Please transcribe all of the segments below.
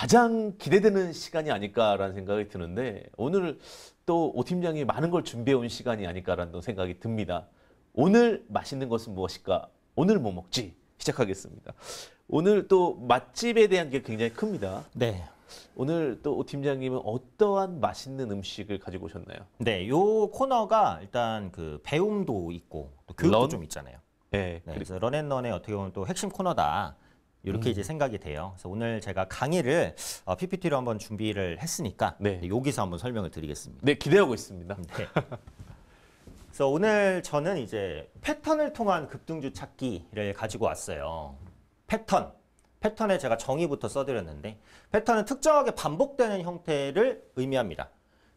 가장 기대되는 시간이 아닐까라는 생각이 드는데 오늘 또 오 팀장이 많은 걸 준비해 온 시간이 아닐까라는 생각이 듭니다. 오늘 맛있는 것은 무엇일까? 오늘 뭐 먹지? 시작하겠습니다. 오늘 또 맛집에 대한 게 굉장히 큽니다. 네. 오늘 또 오 팀장님은 어떠한 맛있는 음식을 가지고 오셨나요? 네, 요 코너가 일단 그 배움도 있고 또 교육도 런? 좀 있잖아요. 예, 네, 네 그래서 런앤런의 어떻게 보면 또 핵심 코너다. 이렇게 음. 이제 생각이 돼요. 그래서 오늘 제가 강의를 어, PPT로 한번 준비를 했으니까 네. 여기서 한번 설명을 드리겠습니다. 네, 기대하고 있습니다. 네. 그래서 오늘 저는 이제 패턴을 통한 급등주 찾기를 가지고 왔어요. 패턴. 패턴에 제가 정의부터 써드렸는데 패턴은 특정하게 반복되는 형태를 의미합니다.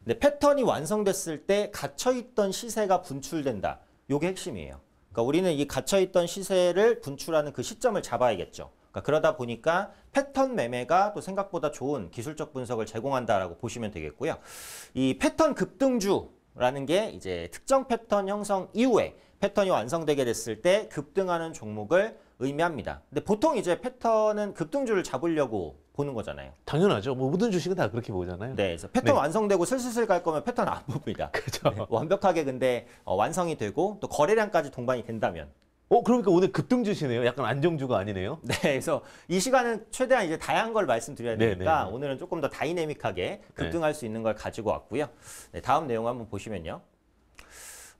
근데 패턴이 완성됐을 때 갇혀있던 시세가 분출된다. 요게 핵심이에요. 그러니까 우리는 이 갇혀있던 시세를 분출하는 그 시점을 잡아야겠죠. 그러니까 그러다 보니까 패턴 매매가 또 생각보다 좋은 기술적 분석을 제공한다라고 보시면 되겠고요. 이 패턴 급등주라는 게 이제 특정 패턴 형성 이후에 패턴이 완성되게 됐을 때 급등하는 종목을 의미합니다. 근데 보통 이제 패턴은 급등주를 잡으려고 보는 거잖아요. 당연하죠. 뭐 모든 주식은 다 그렇게 보잖아요. 네, 그래서 패턴 네. 완성되고 슬슬슬 갈 거면 패턴 안 봅니다. 그렇죠. 네, 완벽하게 근데 어, 완성이 되고 또 거래량까지 동반이 된다면 어, 그러니까 오늘 급등주시네요. 약간 안정주가 아니네요. 네, 그래서 이 시간은 최대한 이제 다양한 걸 말씀드려야 되니까 네네. 네. 오늘은 조금 더 다이내믹하게 급등할 네. 수 있는 걸 가지고 왔고요. 네, 다음 내용 한번 보시면요.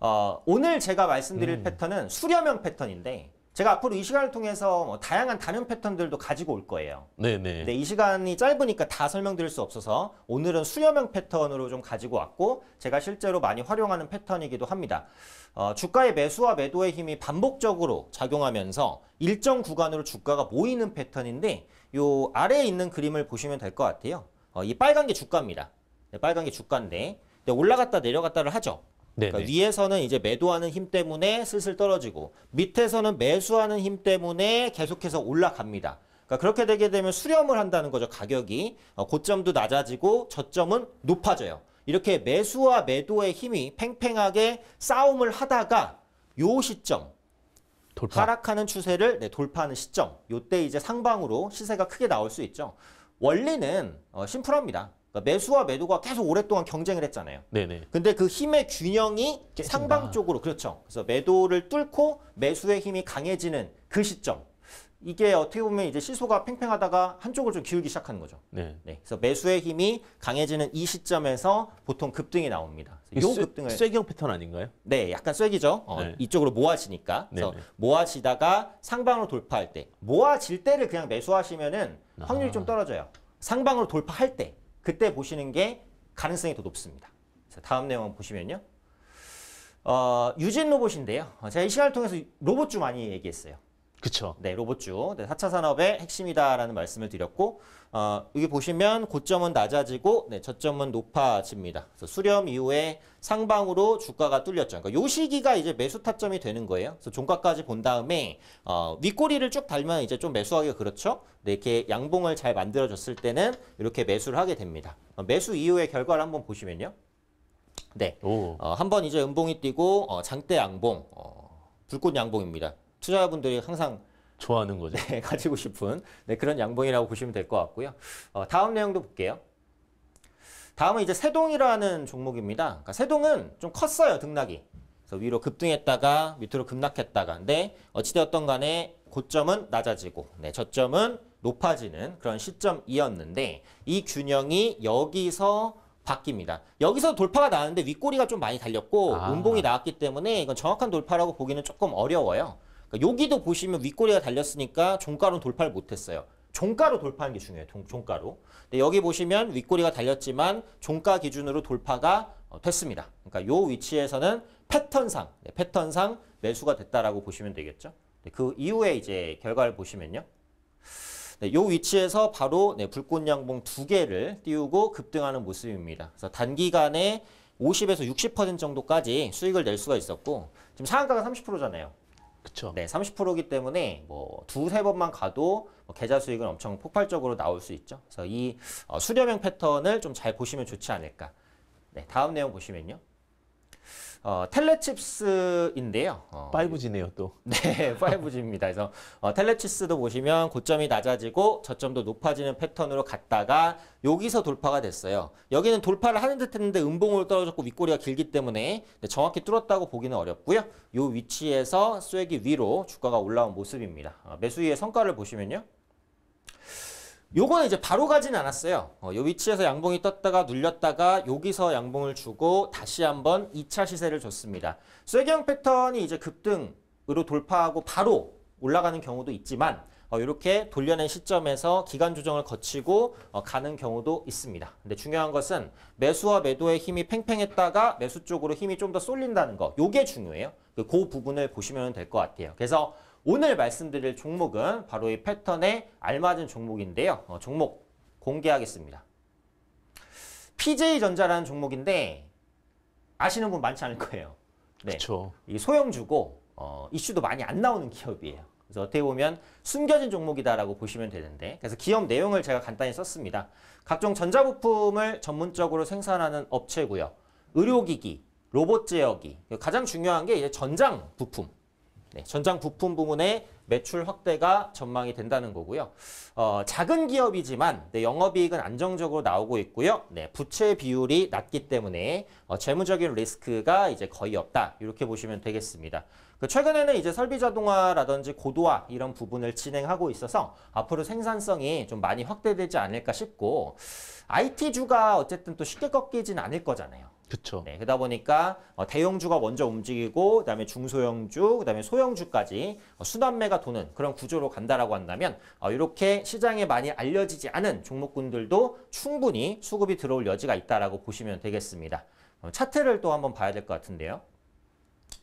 어, 오늘 제가 말씀드릴 음. 패턴은 수렴형 패턴인데 제가 앞으로 이 시간을 통해서 뭐 다양한 단연 패턴들도 가지고 올 거예요. 네네. 근데 이 시간이 짧으니까 다 설명드릴 수 없어서 오늘은 수렴형 패턴으로 좀 가지고 왔고 제가 실제로 많이 활용하는 패턴이기도 합니다. 어, 주가의 매수와 매도의 힘이 반복적으로 작용하면서 일정 구간으로 주가가 모이는 패턴인데 요 아래에 있는 그림을 보시면 될 것 같아요. 어, 이 빨간 게 주가입니다. 네, 빨간 게 주가인데 네, 올라갔다 내려갔다를 하죠. 그러니까 위에서는 이제 매도하는 힘 때문에 슬슬 떨어지고 밑에서는 매수하는 힘 때문에 계속해서 올라갑니다. 그러니까 그렇게 되게 되면 수렴을 한다는 거죠. 가격이 어, 고점도 낮아지고 저점은 높아져요. 이렇게 매수와 매도의 힘이 팽팽하게 싸움을 하다가 요 시점 돌파. 하락하는 추세를 네, 돌파하는 시점 요때 이제 상방으로 시세가 크게 나올 수 있죠. 원리는 어, 심플합니다. 그러니까 매수와 매도가 계속 오랫동안 경쟁을 했잖아요. 네네. 근데 그 힘의 균형이 깨진다. 상방 쪽으로 그렇죠. 그래서 매도를 뚫고 매수의 힘이 강해지는 그 시점. 이게 어떻게 보면 이제 시소가 팽팽하다가 한쪽을 좀 기울기 시작하는 거죠. 네. 네. 그래서 매수의 힘이 강해지는 이 시점에서 보통 급등이 나옵니다. 요 쇠, 급등을 쇠기형 패턴 아닌가요? 네, 약간 쇠기죠. 어, 네. 이쪽으로 모아지니까. 그래서 네네. 모아지다가 상방으로 돌파할 때, 모아질 때를 그냥 매수하시면은 아. 확률이 아. 좀 떨어져요. 상방으로 돌파할 때. 그때 보시는 게 가능성이 더 높습니다. 다음 내용 보시면요. 어, 유진 로봇인데요. 어, 제가 이 시간을 통해서 로봇 좀 많이 얘기했어요. 그렇죠. 네, 로봇주. 네, 4차 산업의 핵심이다라는 말씀을 드렸고 어, 여기 보시면 고점은 낮아지고 네, 저점은 높아집니다. 그래서 수렴 이후에 상방으로 주가가 뚫렸죠. 그러니까 요 시기가 이제 매수 타점이 되는 거예요. 그래서 종가까지 본 다음에 어, 윗꼬리를 쭉 달면 이제 좀 매수하기가 그렇죠. 네, 이렇게 양봉을 잘 만들어줬을 때는 이렇게 매수를 하게 됩니다. 어, 매수 이후의 결과를 한번 보시면요. 네, 어, 한번 이제 음봉이 뛰고 어, 장대 양봉, 어, 불꽃 양봉입니다. 투자자분들이 항상 좋아하는 거죠. 네, 가지고 싶은 네, 그런 양봉이라고 보시면 될 것 같고요. 어, 다음 내용도 볼게요. 다음은 이제 세동이라는 종목입니다. 그러니까 세동은 좀 컸어요, 등락이. 그래서 위로 급등했다가 밑으로 급락했다가. 근데 어찌되었던 간에 고점은 낮아지고 네, 저점은 높아지는 그런 시점이었는데 이 균형이 여기서 바뀝니다. 여기서 돌파가 나왔는데 윗꼬리가 좀 많이 달렸고 아. 음봉이 나왔기 때문에 이건 정확한 돌파라고 보기는 조금 어려워요. 그러니까 여기도 보시면 윗꼬리가 달렸으니까 종가로 돌파를 못했어요. 종가로 돌파하는 게 중요해요. 종, 가로 근데 여기 보시면 윗꼬리가 달렸지만 종가 기준으로 돌파가 어, 됐습니다. 그러니까 요 위치에서는 패턴상, 네, 패턴상 매수가 됐다라고 보시면 되겠죠. 네, 그 이후에 이제 결과를 보시면요. 네, 요 위치에서 바로 네, 불꽃 양봉 두 개를 띄우고 급등하는 모습입니다. 그래서 단기간에 50에서 60% 정도까지 수익을 낼 수가 있었고 지금 상한가가 30%잖아요. 그쵸. 네, 30%이기 때문에 뭐 두세 번만 가도 뭐 계좌 수익은 엄청 폭발적으로 나올 수 있죠. 그래서 이 어, 수렴형 패턴을 좀 잘 보시면 좋지 않을까. 네, 다음 내용 보시면요. 어, 텔레칩스인데요. 어, 5G네요 또. 네, 5G입니다. 그래서 어, 텔레칩스도 보시면 고점이 낮아지고 저점도 높아지는 패턴으로 갔다가 여기서 돌파가 됐어요. 여기는 돌파를 하는 듯 했는데 음봉으로 떨어졌고 윗꼬리가 길기 때문에 정확히 뚫었다고 보기는 어렵고요. 이 위치에서 쐐기 위로 주가가 올라온 모습입니다. 어, 매수위의 성과를 보시면요. 요거는 이제 바로 가진 않았어요. 어, 요 위치에서 양봉이 떴다가 눌렸다가 여기서 양봉을 주고 다시 한번 2차 시세를 줬습니다. 쇠경 패턴이 이제 급등으로 돌파하고 바로 올라가는 경우도 있지만 어, 이렇게 돌려낸 시점에서 기간 조정을 거치고 어, 가는 경우도 있습니다. 근데 중요한 것은 매수와 매도의 힘이 팽팽했다가 매수 쪽으로 힘이 좀 더 쏠린다는 거. 요게 중요해요. 그, 그 부분을 보시면 될 것 같아요. 그래서 오늘 말씀드릴 종목은 바로 이 패턴에 알맞은 종목인데요. 어, 종목 공개하겠습니다. PJ전자라는 종목인데 아시는 분 많지 않을 거예요. 네. 그렇죠. 소형주고 어, 이슈도 많이 안 나오는 기업이에요. 그래서 어떻게 보면 숨겨진 종목이다라고 보시면 되는데 그래서 기업 내용을 제가 간단히 썼습니다. 각종 전자부품을 전문적으로 생산하는 업체고요. 의료기기, 로봇 제어기, 가장 중요한 게 이제 전장 부품. 네, 전장 부품 부문의 매출 확대가 전망이 된다는 거고요. 어, 작은 기업이지만 네, 영업이익은 안정적으로 나오고 있고요. 네, 부채 비율이 낮기 때문에 어, 재무적인 리스크가 이제 거의 없다. 이렇게 보시면 되겠습니다. 그 최근에는 이제 설비 자동화라든지 고도화 이런 부분을 진행하고 있어서 앞으로 생산성이 좀 많이 확대되지 않을까 싶고 IT주가 어쨌든 또 쉽게 꺾이진 않을 거잖아요. 그렇 네, 그러다 보니까 어, 대형주가 먼저 움직이고 그다음에 중소형주, 그다음에 소형주까지 어, 순환매가 도는 그런 구조로 간다라고 한다면 어, 이렇게 시장에 많이 알려지지 않은 종목군들도 충분히 수급이 들어올 여지가 있다라고 보시면 되겠습니다. 어, 차트를 또 한번 봐야 될 것 같은데요.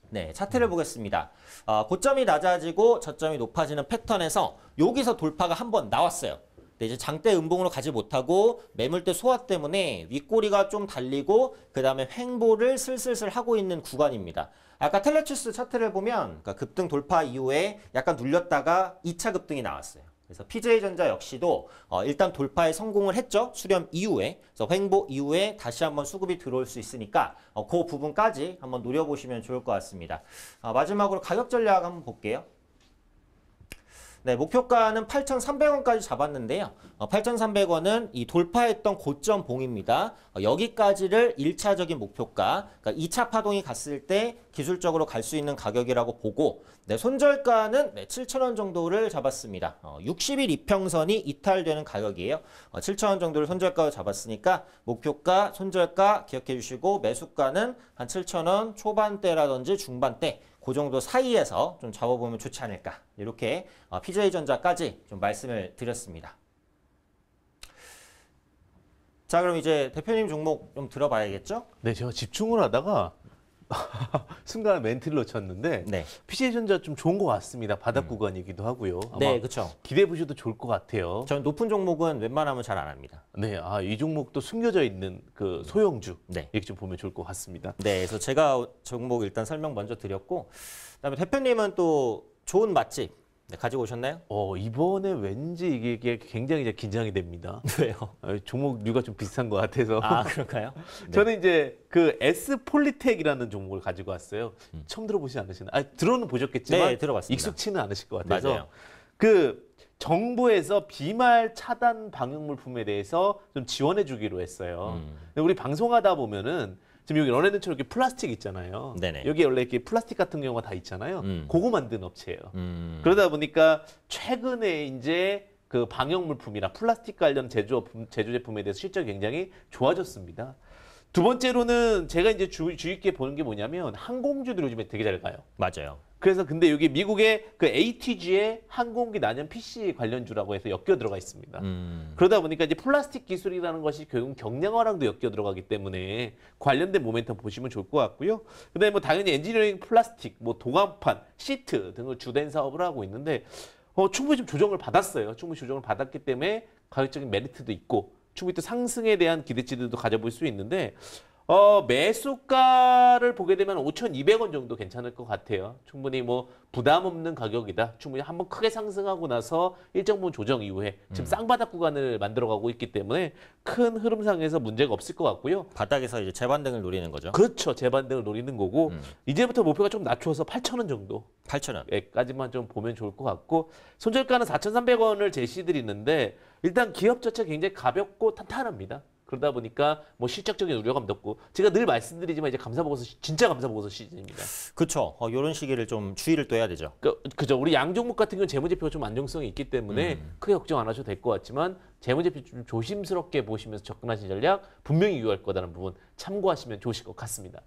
네, 차트를 음. 보겠습니다. 어, 고점이 낮아지고 저점이 높아지는 패턴에서 여기서 돌파가 한번 나왔어요. 근데 네, 이제 장대 음봉으로 가지 못하고 매물대 소화 때문에 윗꼬리가 좀 달리고 그 다음에 횡보를 슬슬슬 하고 있는 구간입니다. 아까 텔레치스 차트를 보면 그러니까 급등 돌파 이후에 약간 눌렸다가 2차 급등이 나왔어요. 그래서 PJ전자 역시도 어 일단 돌파에 성공을 했죠. 수렴 이후에. 그래서 횡보 이후에 다시 한번 수급이 들어올 수 있으니까 어그 부분까지 한번 노려보시면 좋을 것 같습니다. 어 마지막으로 가격 전략 한번 볼게요. 네, 목표가는 8,300원까지 잡았는데요. 어, 8,300원은 이 돌파했던 고점 봉입니다. 어, 여기까지를 1차적인 목표가, 그러니까 2차 파동이 갔을 때 기술적으로 갈 수 있는 가격이라고 보고 네, 손절가는 네, 7,000원 정도를 잡았습니다. 어, 60일 이평선이 이탈되는 가격이에요. 어, 7,000원 정도를 손절가로 잡았으니까 목표가, 손절가 기억해 주시고 매수가는 한 7,000원 초반대라든지 중반대 그 정도 사이에서 좀 잡아보면 좋지 않을까 이렇게 PJ전자까지 어, 좀 말씀을 드렸습니다. 자 그럼 이제 대표님 종목 좀 들어봐야겠죠? 네, 제가 집중을 하다가 순간 멘트를 놓쳤는데 네. PC전자 좀 좋은 것 같습니다. 바닥 음. 구간이기도 하고요. 네, 그렇죠. 기대 보셔도 좋을 것 같아요. 저는 높은 종목은 웬만하면 잘 안 합니다. 네, 아, 이 종목도 숨겨져 있는 그 음. 소형주 네. 이렇게 좀 보면 좋을 것 같습니다. 네, 그래서 제가 종목 일단 설명 먼저 드렸고 그다음에 대표님은 또 좋은 맛집 네, 가지고 오셨나요? 어 이번에 왠지 이게, 이게 굉장히 이제 긴장이 됩니다. 왜요? 어, 종목류가 좀 비슷한 것 같아서. 아 그럴까요? 네. 저는 이제 그 S 폴리텍이라는 종목을 가지고 왔어요. 음. 처음 들어보지 않으시나? 아 들어는 보셨겠지만 네, 들어봤습니다. 익숙치는 않으실 것 같아서. 맞아요. 그 정부에서 비말 차단 방역 물품에 대해서 좀 지원해 주기로 했어요. 음. 우리 방송하다 보면은 지금 여기 런앤드처럼 이렇게 플라스틱 있잖아요. 네네. 여기 원래 이렇게 플라스틱 같은 경우가 다 있잖아요. 음. 그거 만든 업체예요. 음. 그러다 보니까 최근에 이제 그 방역 물품이나 플라스틱 관련 제조업 제조 제품에 대해서 실적이 굉장히 좋아졌습니다. 두 번째로는 제가 이제 주, 주의 깊게 보는 게 뭐냐면 항공주들 요즘에 되게 잘 가요. 맞아요. 그래서 근데 여기 미국의 그 ATG의 항공기 난연 PC 관련주라고 해서 엮여 들어가 있습니다. 음. 그러다 보니까 이제 플라스틱 기술이라는 것이 결국 경량화랑도 엮여 들어가기 때문에 관련된 모멘텀 보시면 좋을 것 같고요. 그다음에 뭐 당연히 엔지니어링 플라스틱, 뭐 도감판, 시트 등을 주된 사업을 하고 있는데 어, 충분히 좀 조정을 받았어요. 충분히 조정을 받았기 때문에 가격적인 메리트도 있고 충분히 또 상승에 대한 기대치들도 가져볼 수 있는데 어, 매수가를 보게 되면 5,200원 정도 괜찮을 것 같아요. 충분히 뭐 부담 없는 가격이다. 충분히 한번 크게 상승하고 나서 일정 부분 조정 이후에 지금 음. 쌍바닥 구간을 만들어가고 있기 때문에 큰 흐름상에서 문제가 없을 것 같고요. 바닥에서 이제 재반등을 노리는 거죠. 그렇죠. 재반등을 노리는 거고 음. 이제부터 목표가 좀 낮춰서 8,000원 정도 8,000원까지만 좀 보면 좋을 것 같고 손절가는 4,300원을 제시드리는데 일단 기업 자체 굉장히 가볍고 탄탄합니다. 그러다 보니까 뭐 실적적인 우려감도 없고 제가 늘 말씀드리지만 이제 감사보고서 진짜 감사보고서 시즌입니다. 그렇죠. 어, 요런 시기를 좀 주의를 또 해야 되죠. 그, 그죠. 우리 양 종목 같은 경우 는 재무제표가 좀 안정성이 있기 때문에 음. 크게 걱정 안 하셔도 될 것 같지만 재무제표 좀 조심스럽게 보시면서 접근하신 전략 분명히 유효할 거다는 부분 참고하시면 좋으실 것 같습니다.